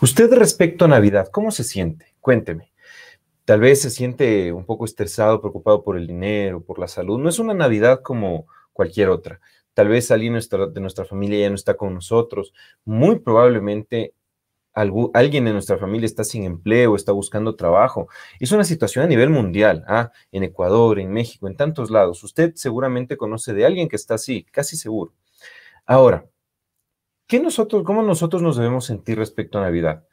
Usted respecto a Navidad, ¿cómo se siente? Cuénteme. Tal vez se siente un poco estresado, preocupado por el dinero, por la salud. No es una Navidad como cualquier otra. Tal vez alguien de nuestra familia ya no está con nosotros. Muy probablemente alguien de nuestra familia está sin empleo, está buscando trabajo. Es una situación a nivel mundial, ah, en Ecuador, en México, en tantos lados. Usted seguramente conoce de alguien que está así, casi seguro. Ahora, ¿qué nosotros, cómo nosotros nos debemos sentir respecto a Navidad?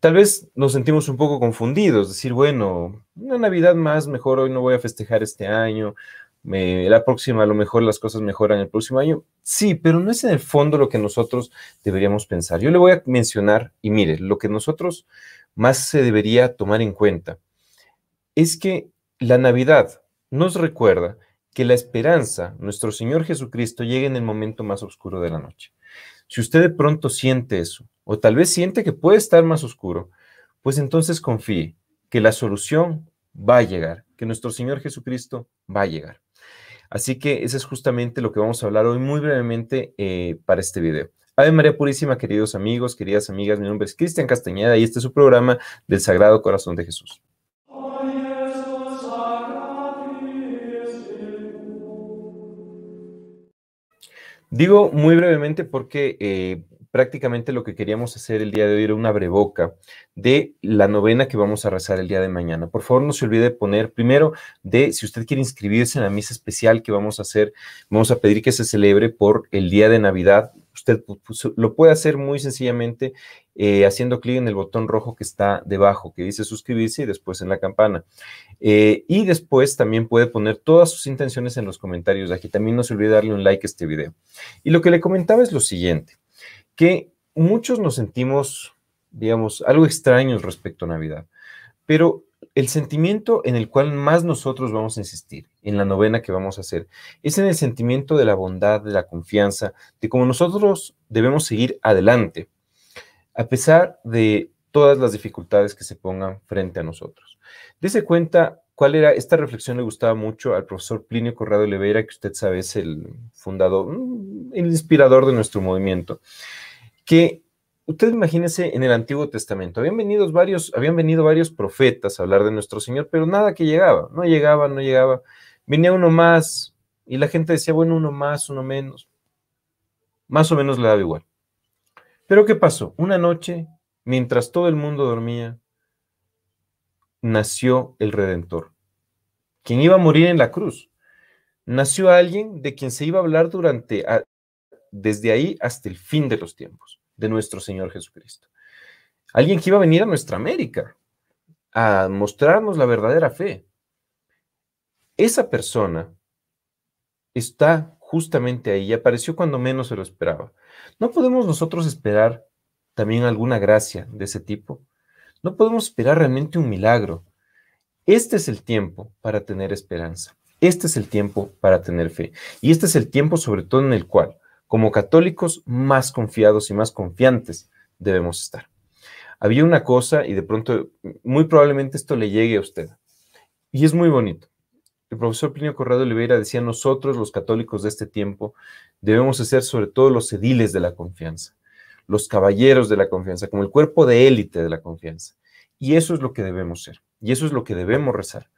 Tal vez nos sentimos un poco confundidos, decir, bueno, una Navidad más, mejor hoy no voy a festejar este año, la próxima a lo mejor las cosas mejoran el próximo año. Sí, pero no es en el fondo lo que nosotros deberíamos pensar. Yo le voy a mencionar, y mire, lo que nosotros más se debería tomar en cuenta es que la Navidad nos recuerda que la esperanza, nuestro Señor Jesucristo, llega en el momento más oscuro de la noche. Si usted de pronto siente eso, o tal vez siente que puede estar más oscuro, pues entonces confíe que la solución va a llegar, que nuestro Señor Jesucristo va a llegar. Así que eso es justamente lo que vamos a hablar hoy muy brevemente eh, para este video. Ave María Purísima, queridos amigos, queridas amigas, mi nombre es Cristian Castañeda y este es su programa del Sagrado Corazón de Jesús. Digo muy brevemente porque eh, prácticamente lo que queríamos hacer el día de hoy era una breboca de la novena que vamos a rezar el día de mañana. Por favor, no se olvide poner primero de si usted quiere inscribirse en la misa especial que vamos a hacer, vamos a pedir que se celebre por el día de Navidad Usted lo puede hacer muy sencillamente eh, haciendo clic en el botón rojo que está debajo, que dice suscribirse y después en la campana. Eh, y después también puede poner todas sus intenciones en los comentarios. Aquí también no se olvide darle un like a este video. Y lo que le comentaba es lo siguiente, que muchos nos sentimos, digamos, algo extraños respecto a Navidad, pero el sentimiento en el cual más nosotros vamos a insistir, en la novena que vamos a hacer, es en el sentimiento de la bondad, de la confianza, de cómo nosotros debemos seguir adelante, a pesar de todas las dificultades que se pongan frente a nosotros. Dese cuenta cuál era, esta reflexión le gustaba mucho al profesor Plinio Corrado Oliveira, que usted sabe es el fundador, mm, el inspirador de nuestro movimiento, que Usted imagínese en el Antiguo Testamento, habían venido varios, habían venido varios profetas a hablar de nuestro Señor, pero nada que llegaba, no llegaba, no llegaba. Venía uno más y la gente decía, bueno, uno más, uno menos. Más o menos le daba igual. Pero ¿qué pasó? Una noche, mientras todo el mundo dormía, nació el Redentor, quien iba a morir en la cruz. Nació alguien de quien se iba a hablar durante, desde ahí hasta el fin de los tiempos de nuestro Señor Jesucristo. Alguien que iba a venir a nuestra América a mostrarnos la verdadera fe. Esa persona está justamente ahí y apareció cuando menos se lo esperaba. ¿No podemos nosotros esperar también alguna gracia de ese tipo? ¿No podemos esperar realmente un milagro? Este es el tiempo para tener esperanza. Este es el tiempo para tener fe. Y este es el tiempo sobre todo en el cual como católicos más confiados y más confiantes debemos estar. Había una cosa y de pronto, muy probablemente esto le llegue a usted. Y es muy bonito. El profesor Plinio Corrado Oliveira decía, nosotros los católicos de este tiempo debemos ser sobre todo los ediles de la confianza, los caballeros de la confianza, como el cuerpo de élite de la confianza. Y eso es lo que debemos ser, y eso es lo que debemos rezar.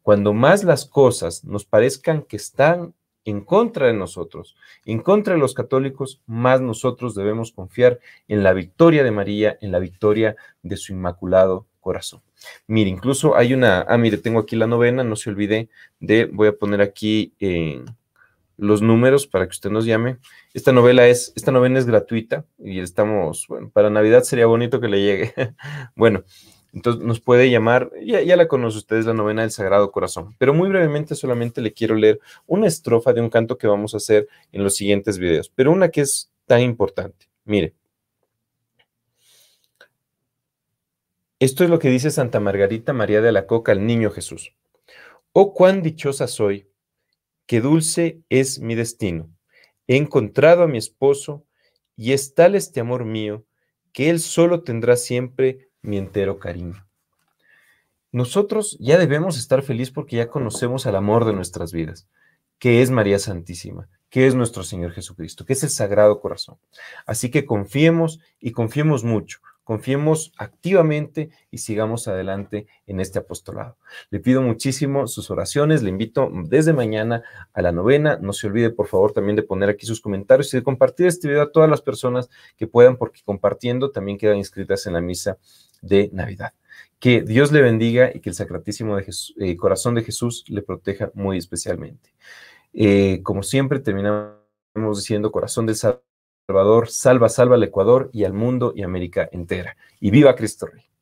Cuando más las cosas nos parezcan que están en contra de nosotros, en contra de los católicos, más nosotros debemos confiar en la victoria de María, en la victoria de su inmaculado corazón. Mire, incluso hay una, ah, mire, tengo aquí la novena, no se olvide de, voy a poner aquí eh, los números para que usted nos llame. Esta novela es, esta novena es gratuita y estamos, para Navidad sería bonito que le llegue. bueno, entonces nos puede llamar, ya, la conoce ustedes, la novena del Sagrado Corazón, pero muy brevemente solamente le quiero leer una estrofa de un canto que vamos a hacer en los siguientes videos, pero una que es tan importante. Mire, esto es lo que dice Santa Margarita María de la Coca al niño Jesús. Oh, cuán dichosa soy, qué dulce es mi destino. He encontrado a mi esposo y es tal este amor mío que él solo tendrá siempre mi entero cariño. Nosotros ya debemos estar feliz porque ya conocemos al amor de nuestras vidas, que es María Santísima, que es nuestro Señor Jesucristo, que es el Sagrado Corazón. Así que confiemos y confiemos mucho, confiemos activamente y sigamos adelante en este apostolado. Le pido muchísimo sus oraciones, le invito desde mañana a la novena. No se olvide, por favor, también de poner aquí sus comentarios y de compartir este video a todas las personas que puedan, porque compartiendo también quedan inscritas en la misa de Navidad. Que Dios le bendiga y que el Sacratísimo eh, Corazón de Jesús le proteja muy especialmente. Eh, como siempre, terminamos diciendo Corazón del Salvador, salva, salva al Ecuador y al mundo y América entera. Y viva Cristo Rey.